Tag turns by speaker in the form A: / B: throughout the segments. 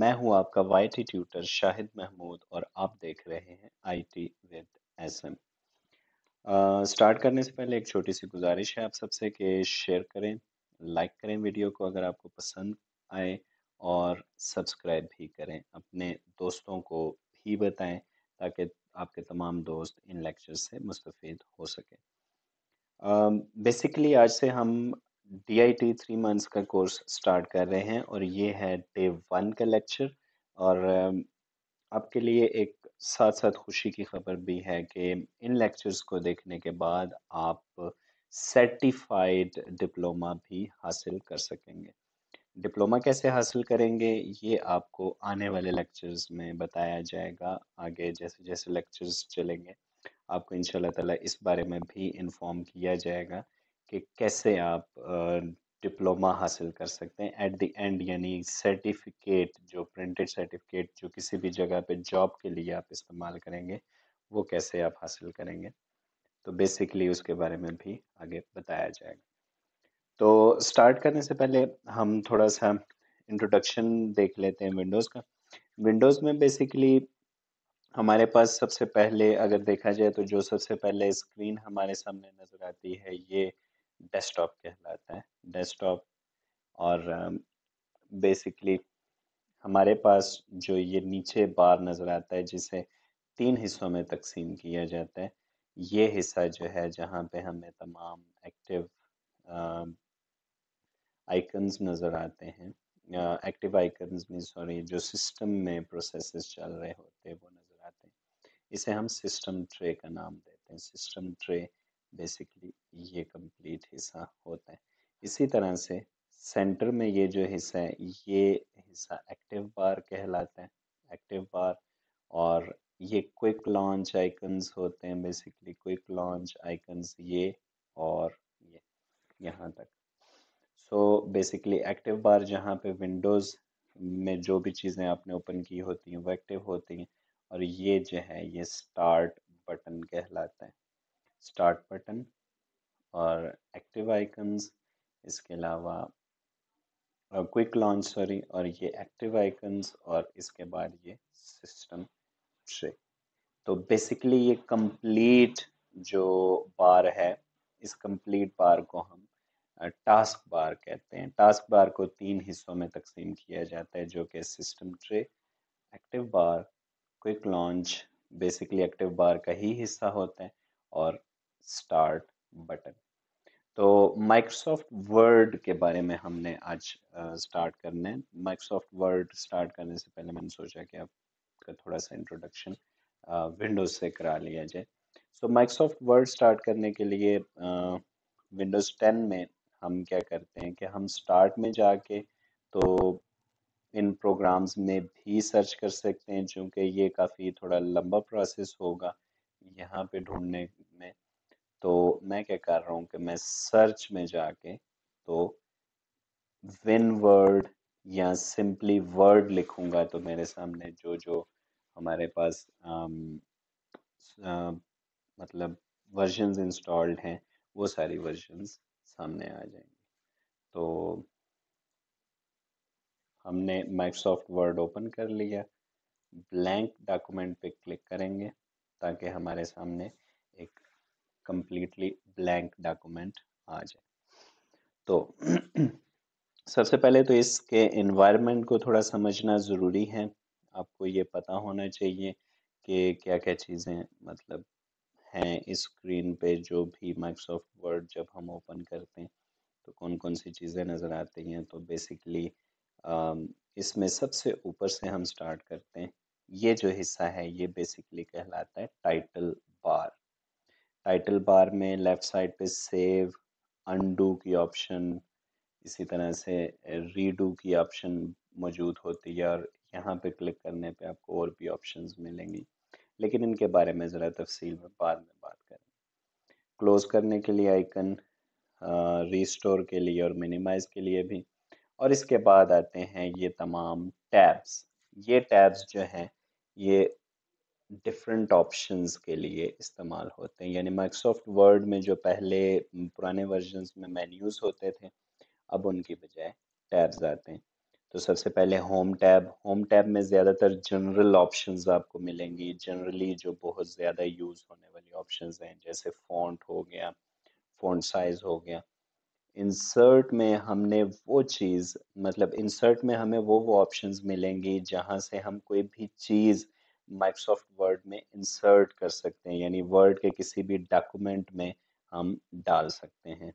A: मैं हूं आपका वाईटी ट्यूटर शाहिद महमूद और आप देख रहे हैं आईटी विद एसएम स्टार्ट करने से पहले एक छोटी सी गुजारिश है आप सबसे कि शेयर करें लाइक करें वीडियो को अगर आपको पसंद आए और सब्सक्राइब भी करें अपने दोस्तों को भी बताएं ताकि आपके तमाम दोस्त इन लेक्चर से मुस्तफ़ हो सकें बेसिकली uh, आज से हम D I T three months का कोर्स स्टार्ट कर रहे हैं और ये है डे वन का लेक्चर और um, आपके लिए एक साथ साथ खुशी की खबर भी है कि इन लेक्चर्स को देखने के बाद आप सर्टिफाइड डिप्लोमा भी हासिल कर सकेंगे डिप्लोमा कैसे हासिल करेंगे ये आपको आने वाले लेक्चर्स में बताया जाएगा आगे जैसे जैसे लेक्चर्स चलेंगे आपको इन ताला इस बारे में भी इन्फॉर्म किया जाएगा कि कैसे आप डिप्लोमा हासिल कर सकते हैं एट द एंड यानी सर्टिफिकेट जो प्रिंटेड सर्टिफिकेट जो किसी भी जगह पे जॉब के लिए आप इस्तेमाल करेंगे वो कैसे आप हासिल करेंगे तो बेसिकली उसके बारे में भी आगे बताया जाएगा तो स्टार्ट करने से पहले हम थोड़ा सा इंट्रोडक्शन देख लेते हैं विंडोज़ का विंडोज़ में बेसिकली हमारे पास सबसे पहले अगर देखा जाए तो जो सबसे पहले स्क्रीन हमारे सामने नज़र आती है ये डेस्कटॉप कहलाता है डेस्कटॉप और बेसिकली um, हमारे पास जो ये नीचे बार नज़र आता है जिसे तीन हिस्सों में तकसीम किया जाता है ये हिस्सा जो है जहाँ पे हमें तमाम एक्टिव आइकन्स नज़र आते हैं एक्टिव आइकन्स में सॉरी जो सिस्टम में प्रोसेसेस चल रहे होते हैं वो नज़र आते हैं इसे हम सिस्टम ट्रे का नाम देते हैं सिस्टम ट्रे बेसिकली ये कंप्लीट हिस्सा होता है इसी तरह से सेंटर में ये जो हिस्सा है ये हिस्सा एक्टिव बार कहलाता है एक्टिव बार और ये क्विक लॉन्च आइकन्स होते हैं बेसिकली क्विक लॉन्च आइकन्स ये और ये यहाँ तक सो बेसिकली एक्टिव बार जहाँ पे विंडोज़ में जो भी चीज़ें आपने ओपन की होती हैं वो एक्टिव होती हैं और ये जो है ये स्टार्ट बटन कहलाता है स्टार्ट बटन और एक्टिव आइकन्स इसके अलावा क्विक लॉन्च सॉरी और ये एक्टिव आइकन्स और इसके बाद ये सिस्टम ट्रे तो बेसिकली ये कंप्लीट जो बार है इस कंप्लीट बार को हम टास्क बार कहते हैं टास्क बार को तीन हिस्सों में तकसीम किया जाता है जो कि system tray active bar quick launch basically active bar का ही हिस्सा होता है और स्टार्ट बटन तो माइक्रोसॉफ्ट वर्ड के बारे में हमने आज स्टार्ट करने माइक्रोसॉफ्ट वर्ड स्टार्ट करने से पहले मैंने सोचा कि आपका थोड़ा सा इंट्रोडक्शन विंडोज़ से करा लिया जाए सो माइक्रोसॉफ्ट वर्ड स्टार्ट करने के लिए विंडोज़ टेन में हम क्या करते हैं कि हम स्टार्ट में जाके तो इन प्रोग्राम्स में भी सर्च कर सकते हैं चूँकि ये काफ़ी थोड़ा लंबा प्रोसेस होगा यहाँ पे ढूंढने तो मैं क्या कर रहा हूँ कि मैं सर्च में जाके तो विन वर्ड या सिंपली वर्ड लिखूँगा तो मेरे सामने जो जो हमारे पास आम, आ, मतलब वर्जन्स इंस्टॉल्ड हैं वो सारी वर्जन्स सामने आ जाएंगे तो हमने माइक्रोसॉफ्ट वर्ड ओपन कर लिया ब्लैंक डॉक्यूमेंट पे क्लिक करेंगे ताकि हमारे सामने कम्प्लीटली ब्लैंक डॉक्यूमेंट आ जाए तो सबसे पहले तो इसके इन्वायरमेंट को थोड़ा समझना ज़रूरी है आपको ये पता होना चाहिए कि क्या क्या चीज़ें मतलब हैं स्क्रीन पे जो भी माइक्रोसॉफ्ट वर्ड जब हम ओपन करते हैं तो कौन कौन सी चीज़ें नज़र आती हैं तो बेसिकली इसमें सबसे ऊपर से हम स्टार्ट करते हैं ये जो हिस्सा है ये बेसिकली कहलाता है टाइटल बार टाइटल बार में लेफ़्ट साइड पे सेव अनडू की ऑप्शन इसी तरह से रीडू की ऑप्शन मौजूद होती है और यहाँ पे क्लिक करने पे आपको और भी ऑप्शंस मिलेंगी लेकिन इनके बारे में ज़रा तफसील में बाद में बात करें क्लोज़ करने के लिए आइकन रीस्टोर के लिए और मिनिमाइज़ के लिए भी और इसके बाद आते हैं ये तमाम टैब्स ये टैब्स जो हैं ये डिफरेंट ऑप्शंस के लिए इस्तेमाल होते हैं यानी माइक्रोसॉफ्ट वर्ड में जो पहले पुराने वर्जन्स में मेन्यूज़ होते थे अब उनकी बजाय टैब्स आते हैं तो सबसे पहले होम टैब होम टैब में ज़्यादातर जनरल ऑप्शंस आपको मिलेंगी जनरली जो बहुत ज़्यादा यूज़ होने वाली ऑप्शंस हैं जैसे फ़ॉन्ट हो गया फ़ॉन्ट साइज़ हो गया इंसर्ट में हमने वो चीज़ मतलब इंसर्ट में हमें वो वो ऑप्शंस मिलेंगी जहाँ से हम कोई भी चीज़ माइक्रोसॉफ्ट वर्ड में इंसर्ट कर सकते हैं यानी वर्ड के किसी भी डॉक्यूमेंट में हम डाल सकते हैं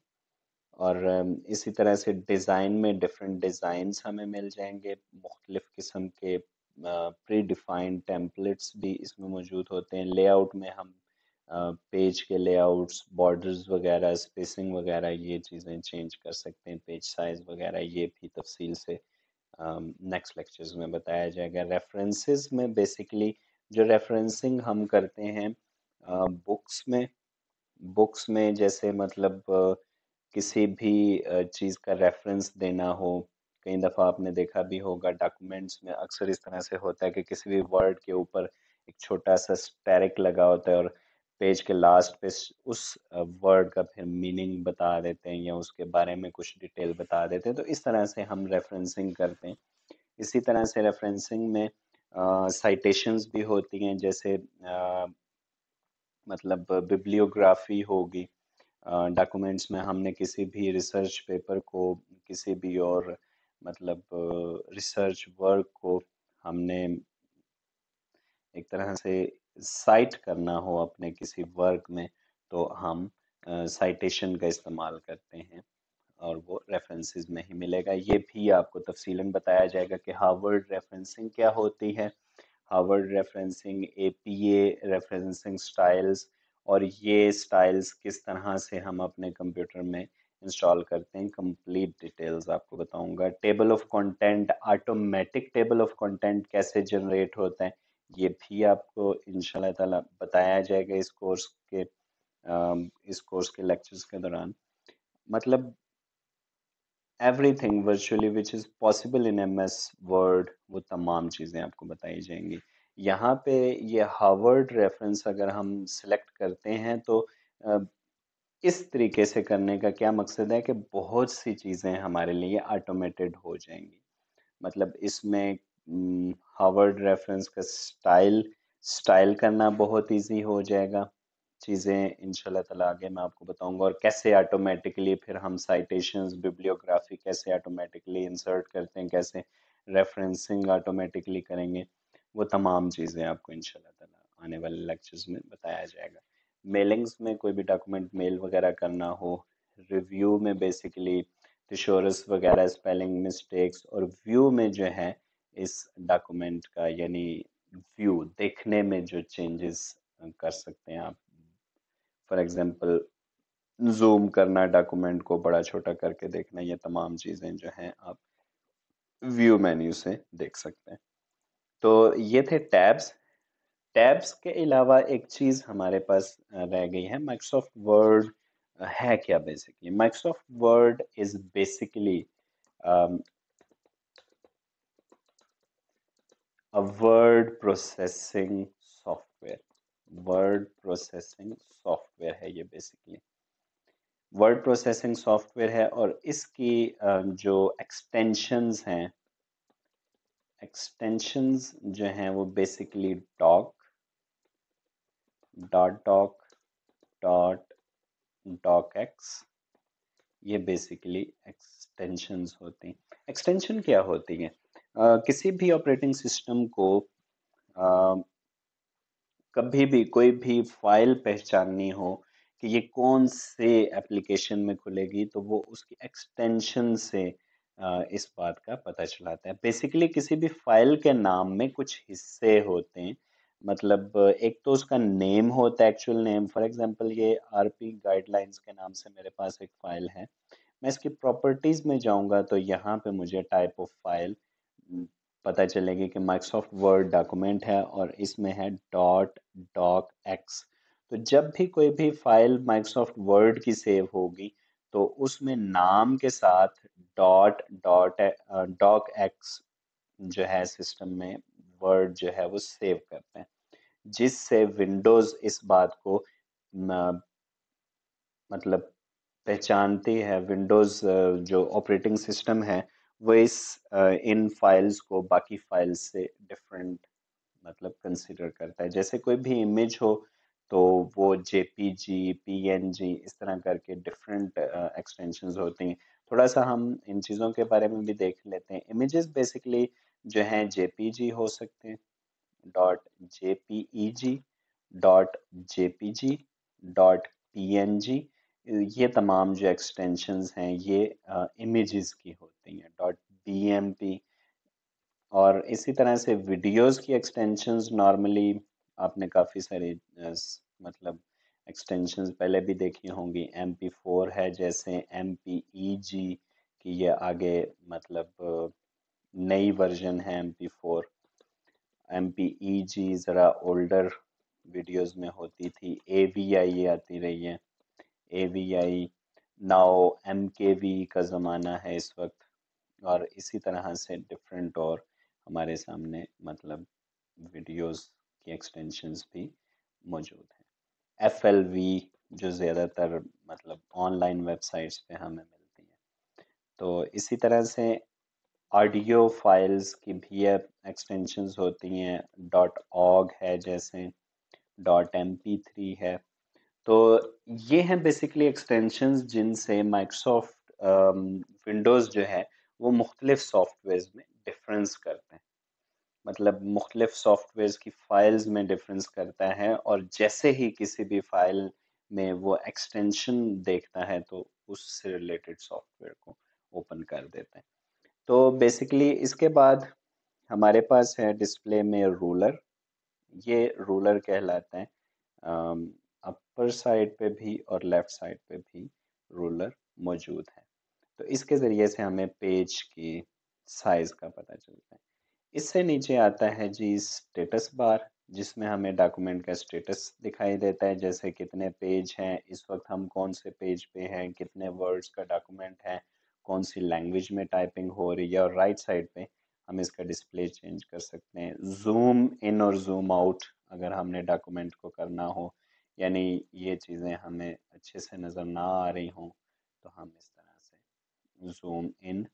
A: और इसी तरह से डिज़ाइन में डिफरेंट डिज़ाइंस हमें मिल जाएंगे मुख्तलिफ़ किस्म के प्री डिफाइंड टेम्पलेट्स भी इसमें मौजूद होते हैं लेआउट में हम पेज के लेआउट्स बॉर्डर्स वगैरह स्पेसिंग वगैरह ये चीज़ें चेंज कर सकते हैं पेज साइज़ वगैरह ये भी तफसील से नेक्स्ट um, लेक्चर्स में बताया जाएगा रेफरेंसेस में बेसिकली जो रेफरेंसिंग हम करते हैं बुक्स uh, में बुक्स में जैसे मतलब uh, किसी भी uh, चीज़ का रेफरेंस देना हो कई दफ़ा आपने देखा भी होगा डॉक्यूमेंट्स में अक्सर इस तरह से होता है कि किसी भी वर्ड के ऊपर एक छोटा सा स्टैरिक लगा होता है और पेज के लास्ट पे उस वर्ड का फिर मीनिंग बता देते हैं या उसके बारे में कुछ डिटेल बता देते हैं तो इस तरह से हम रेफरेंसिंग करते हैं इसी तरह से रेफरेंसिंग में साइटेशंस भी होती हैं जैसे आ, मतलब बिब्लियोग्राफी होगी डॉक्यूमेंट्स में हमने किसी भी रिसर्च पेपर को किसी भी और मतलब रिसर्च वर्क को हमने एक तरह से साइट करना हो अपने किसी वर्क में तो हम साइटेशन का इस्तेमाल करते हैं और वो रेफरेंसेस में ही मिलेगा ये भी आपको तफसीला बताया जाएगा कि हार्वर्ड रेफरेंसिंग क्या होती है Harvard referencing a referencing styles और ये स्टाइल्स किस तरह से हम अपने कंप्यूटर में इंस्टॉल करते हैं कंप्लीट डिटेल्स आपको बताऊंगा table of content automatic table of content कैसे जनरेट होते हैं ये भी आपको इन ताला बताया जाएगा इस कोर्स के इस कोर्स के लेक्चर्स के दौरान मतलब everything virtually which is possible in M S Word वो तमाम चीज़ें आपको बताई जाएंगी यहाँ पे ये हार्वर्ड रेफरेंस अगर हम सिलेक्ट करते हैं तो इस तरीके से करने का क्या मकसद है कि बहुत सी चीज़ें हमारे लिए ऑटोमेटेड हो जाएंगी मतलब इसमें हार्वर्ड रेफरेंस का स्टाइल स्टाइल करना बहुत इजी हो जाएगा चीज़ें इंशाल्लाह तला आगे मैं आपको बताऊंगा और कैसे ऑटोमेटिकली फिर हम साइटेशंस बिब्लियोग्राफी कैसे ऑटोमेटिकली इंसर्ट करते हैं कैसे रेफरेंसिंग ऑटोमेटिकली करेंगे वो तमाम चीज़ें आपको इंशाल्लाह तला आने वाले लेक्चर्स में बताया जाएगा मेलिंग्स में कोई भी डॉक्यूमेंट मेल वगैरह करना हो रिव्यू में बेसिकली टिशोरस वगैरह स्पेलिंग मिस्टेक्स और व्यू में जो है इस डॉक्यूमेंट का यानी व्यू देखने में जो चेंजेस कर सकते हैं आप फॉर एग्जांपल जूम करना डॉक्यूमेंट को बड़ा छोटा करके देखना ये तमाम चीज़ें जो हैं आप व्यू मेन्यू से देख सकते हैं तो ये थे टैब्स टैब्स के अलावा एक चीज़ हमारे पास रह गई है माइक्रोसॉफ्ट वर्ड है क्या basically Microsoft Word is basically a word processing software word processing software है ये basically word processing software है और इसकी जो extensions हैं extensions जो हैं वो basically doc dot doc dot docx ये basically extensions होती हैं extension क्या होती हैं किसी भी ऑपरेटिंग सिस्टम को कभी भी कोई भी फाइल पहचाननी हो कि ये कौन से एप्लीकेशन में खुलेगी तो वो उसकी एक्सटेंशन से इस बात का पता चलाता है बेसिकली किसी भी फाइल के नाम में कुछ हिस्से होते हैं मतलब एक तो उसका नेम होता है एक्चुअल नेम फॉर एग्जांपल ये आरपी गाइडलाइंस के नाम से मेरे पास एक फ़ाइल है मैं इसकी प्रॉपर्टीज़ में जाऊंगा तो यहाँ पे मुझे टाइप ऑफ फाइल पता चलेगी कि माइक्रोसॉफ्ट वर्ड डॉक्यूमेंट है और इसमें है डॉट डॉक एक्स तो जब भी कोई भी फाइल माइक्रोसॉफ्ट वर्ड की सेव होगी तो उसमें नाम के साथ डॉट डॉट डॉक एक्स जो है सिस्टम में वर्ड जो है वो सेव करते हैं जिससे विंडोज़ इस बात को मतलब पहचानती है विंडोज़ जो ऑपरेटिंग सिस्टम है वो इस इन फाइल्स को बाकी फाइल्स से डिफरेंट मतलब कंसिडर करता है जैसे कोई भी इमेज हो तो वो J P G P N G इस तरह करके डिफरेंट एक्सटेंशन होती हैं थोड़ा सा हम इन चीज़ों के बारे में भी देख लेते हैं इमेजेस बेसिकली जो हैं जे पी जी हो सकते हैं dot J P E G dot J P G dot P N G ये तमाम जो एक्सटेंशन हैं ये uh, की हो पी e और इसी तरह से वीडियोस की एक्सटेंशंस नॉर्मली आपने काफ़ी सारे मतलब एक्सटेंशंस पहले भी देखी होंगी एम पी फोर है जैसे एम पी ई जी की ये आगे मतलब नई वर्जन है M P four M P E G ज़रा ओल्डर वीडियोस में होती थी ए वी आई ये आती रही है ए वी आई नाओ एम के वी का ज़माना है इस वक्त और इसी तरह से डिफरेंट और हमारे सामने मतलब वीडियोस की एक्सटेंशंस भी मौजूद हैं एफ एल वी जो ज़्यादातर मतलब ऑनलाइन वेबसाइट्स पे हमें मिलती हैं तो इसी तरह से ऑडियो फाइल्स की भी एक्सटेंशंस होती हैं डॉट ऑग है जैसे डॉट एम पी थ्री है तो ये हैं बेसिकली एक्सटेंशंस जिनसे माइक्रोसॉफ्ट विंडोज़ जो है वो मुख्तलिफ सॉफ्टवेयर्स में डिफरेंस करते हैं मतलब मुख्तलिफ सॉफ्टवेयर्स की फ़ाइल्स में डिफरेंस करता है और जैसे ही किसी भी फाइल में वो एक्सटेंशन देखता है तो उससे रिलेटेड सॉफ्टवेयर को ओपन कर देते हैं तो बेसिकली इसके बाद हमारे पास है डिस्प्ले में रूलर ये रूलर कहलाते हैं अपर साइड पे भी और लेफ़्ट साइड पे भी रूलर मौजूद है तो इसके ज़रिए से हमें पेज की साइज़ का पता चलता है इससे नीचे आता है जी स्टेटस बार जिसमें हमें डॉक्यूमेंट का स्टेटस दिखाई देता है जैसे कितने पेज हैं इस वक्त हम कौन से पेज पे हैं कितने वर्ड्स का डॉक्यूमेंट है कौन सी लैंग्वेज में टाइपिंग हो रही है और राइट साइड पे हम इसका डिस्प्ले चेंज कर सकते हैं जूम इन और जूम आउट अगर हमने डॉक्यूमेंट को करना हो यानी ये चीज़ें हमें अच्छे से नज़र ना आ रही हों जूम इन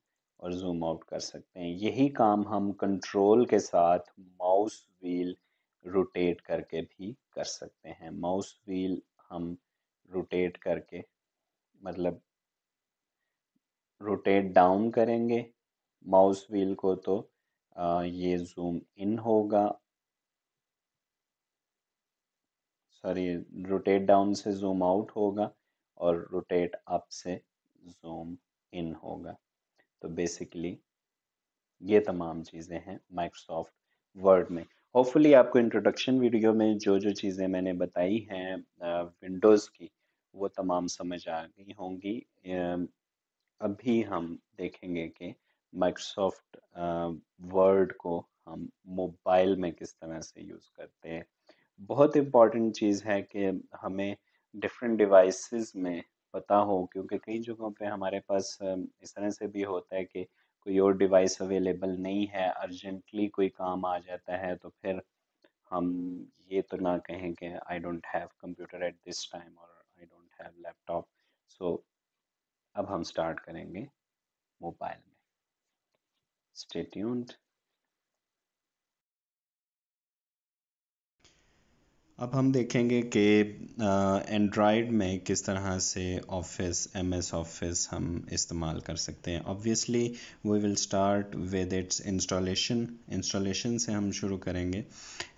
A: और जूम आउट कर सकते हैं यही काम हम कंट्रोल के साथ माउस व्हील रोटेट करके भी कर सकते हैं माउस व्हील हम रोटेट करके मतलब रोटेट डाउन करेंगे माउस व्हील को तो ये जूम इन होगा सॉरी रोटेट डाउन से जूम आउट होगा और रोटेट अप से जूम इन होगा तो बेसिकली ये तमाम चीज़ें हैं माइक्रोसॉफ्ट वर्ड में होपफुली आपको इंट्रोडक्शन वीडियो में जो जो चीज़ें मैंने बताई हैं विंडोज़ की वो तमाम समझ आ गई होंगी अभी हम देखेंगे कि माइक्रोसॉफ्ट वर्ड को हम मोबाइल में किस तरह से यूज़ करते हैं बहुत इम्पॉर्टेंट चीज़ है कि हमें डिफरेंट डिवाइसेस में पता हो क्योंकि कई जगहों पे हमारे पास इस तरह से भी होता है कि कोई और डिवाइस अवेलेबल नहीं है अर्जेंटली कोई काम आ जाता है तो फिर हम ये तो ना कहें कि I don't have computer at this time और I don't have laptop so अब हम स्टार्ट करेंगे मोबाइल में स्टे अब हम देखेंगे कि एंड्रॉयड में किस तरह से ऑफिस एम एस ऑफिस हम इस्तेमाल कर सकते हैं obviously we will start with its installation installation से हम शुरू करेंगे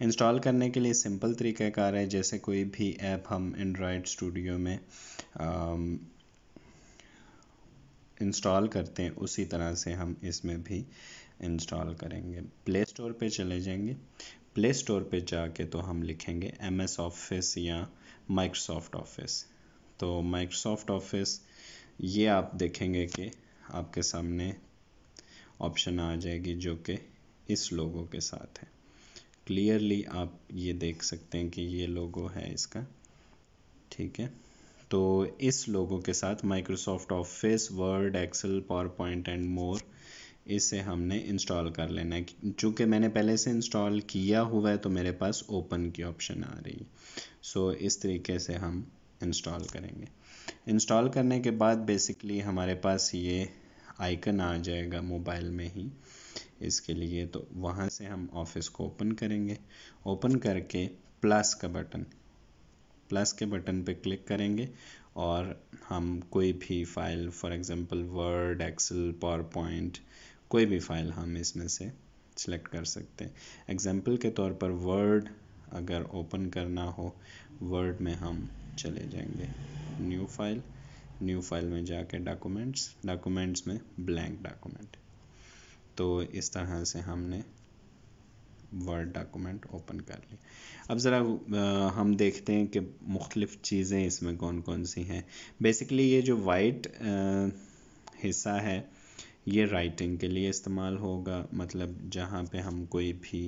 A: इंस्टॉल करने के लिए सिंपल तरीक़ाकार है जैसे कोई भी ऐप हम एंड्रॉयड स्टूडियो में इंस्टॉल करते हैं उसी तरह से हम इसमें भी इंस्टॉल करेंगे प्ले स्टोर पे चले जाएंगे प्ले स्टोर पर जाके तो हम लिखेंगे एम एस ऑफिस या माइक्रोसॉफ्ट ऑफिस तो माइक्रोसॉफ्ट ऑफिस ये आप देखेंगे कि आपके सामने ऑप्शन आ जाएगी जो कि इस लोगों के साथ है क्लियरली आप ये देख सकते हैं कि ये लोगो है इसका ठीक है तो इस लोगों के साथ Microsoft Office Word Excel PowerPoint and more इसे हमने इंस्टॉल कर लेना है चूँकि मैंने पहले से इंस्टॉल किया हुआ है तो मेरे पास ओपन की ऑप्शन आ रही है सो so, इस तरीके से हम इंस्टॉल करेंगे इंस्टॉल करने के बाद बेसिकली हमारे पास ये आइकन आ जाएगा मोबाइल में ही इसके लिए तो वहाँ से हम ऑफिस को ओपन करेंगे ओपन करके प्लस का बटन प्लस के बटन पे क्लिक करेंगे और हम कोई भी file for example Word Excel PowerPoint कोई भी फाइल हम इसमें से सेलेक्ट कर सकते हैं एग्जाम्पल के तौर पर वर्ड अगर ओपन करना हो वर्ड में हम चले जाएंगे न्यू फाइल न्यू फाइल में जाके डॉक्यूमेंट्स डॉक्यूमेंट्स में ब्लैंक डॉक्यूमेंट तो इस तरह से हमने वर्ड डॉक्यूमेंट ओपन कर लिया अब ज़रा हम देखते हैं कि मुख्तलिफ़ चीज़ें इसमें कौन कौन सी हैं बेसिकली ये जो वाइट हिस्सा है ये राइटिंग के लिए इस्तेमाल होगा मतलब जहाँ पे हम कोई भी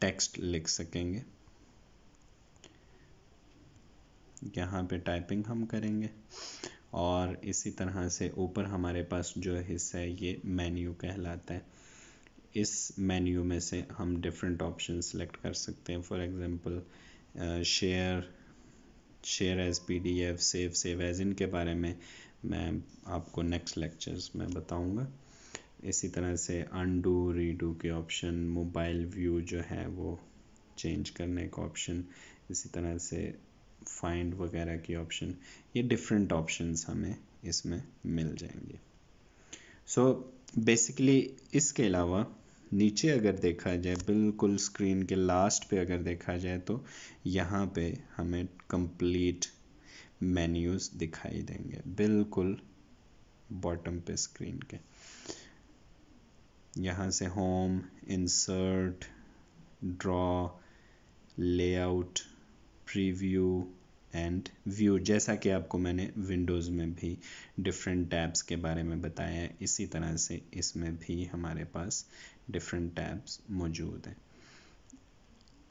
A: टेक्स्ट लिख सकेंगे यहाँ पे टाइपिंग हम करेंगे और इसी तरह से ऊपर हमारे पास जो हिस्सा है ये मेन्यू कहलाता है इस मेन्यू में से हम डिफरेंट ऑप्शन सेलेक्ट कर सकते हैं for example share share as P D F save save as इन के बारे में मैं आपको नेक्स्ट लेक्चर्स में बताऊंगा इसी तरह से अनडू रीडू के ऑप्शन मोबाइल व्यू जो है वो चेंज करने का ऑप्शन इसी तरह से फाइंड वगैरह की ऑप्शन ये डिफरेंट ऑप्शंस हमें इसमें मिल जाएंगे सो so, बेसिकली इसके अलावा नीचे अगर देखा जाए बिल्कुल स्क्रीन के लास्ट पे अगर देखा जाए तो यहाँ पे हमें कंप्लीट मेन्यूज़ दिखाई देंगे बिल्कुल बॉटम पे स्क्रीन के यहाँ से home insert draw layout preview and view जैसा कि आपको मैंने विंडोज़ में भी डिफरेंट टैब्स के बारे में बताया इसी तरह से इसमें भी हमारे पास डिफरेंट टैब्स मौजूद हैं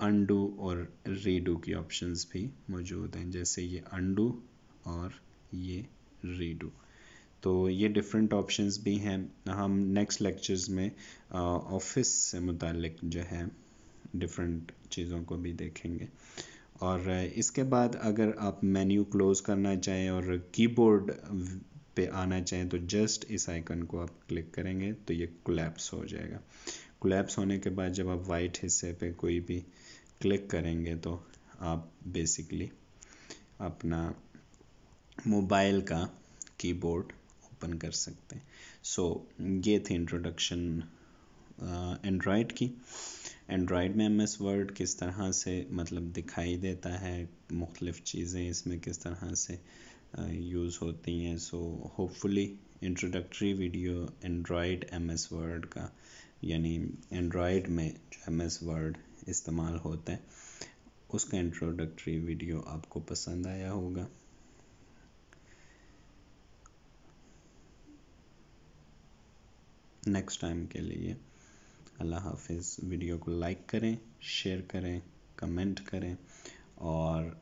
A: अनडू और रीडू की ऑप्शंस भी मौजूद हैं जैसे ये अनडू और ये रीडू तो ये डिफरेंट ऑप्शंस भी हैं हम नेक्स्ट लेक्चर्स में ऑफिस uh, से मुतक जो है डिफरेंट चीज़ों को भी देखेंगे और uh, इसके बाद अगर आप मेन्यू क्लोज़ करना चाहें और कीबोर्ड पे आना चाहें तो जस्ट इस आइकन को आप क्लिक करेंगे तो ये कोलैप्स हो जाएगा कोलैप्स होने के बाद जब आप वाइट हिस्से पे कोई भी क्लिक करेंगे तो आप बेसिकली अपना मोबाइल का कीबोर्ड ओपन कर सकते हैं सो so, ये थी इंट्रोडक्शन एंड्रॉयड uh, की एंड्रॉयड में एम एस वर्ड किस तरह से मतलब दिखाई देता है मुख्तलिफ़ चीज़ें इसमें किस तरह से यूज़ uh, होती हैं so hopefully introductory video android M S Word का यानी एंड्रॉयड में जो एम एस वर्ड इस्तेमाल होता है उसका इंट्रोडक्टरी वीडियो आपको पसंद आया होगा नेक्स्ट टाइम के लिए अल्लाह हाफिज़ वीडियो को लाइक करें शेयर करें कमेंट करें और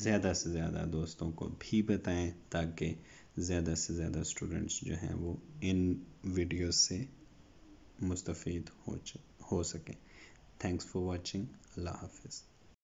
A: ज़्यादा से ज़्यादा दोस्तों को भी बताएं ताकि ज़्यादा से ज़्यादा स्टूडेंट्स जो हैं वो इन वीडियो से मुस्तफ़ हो जाए हो सके थैंक्स फॉर वॉचिंग अल्लाह हाफिज़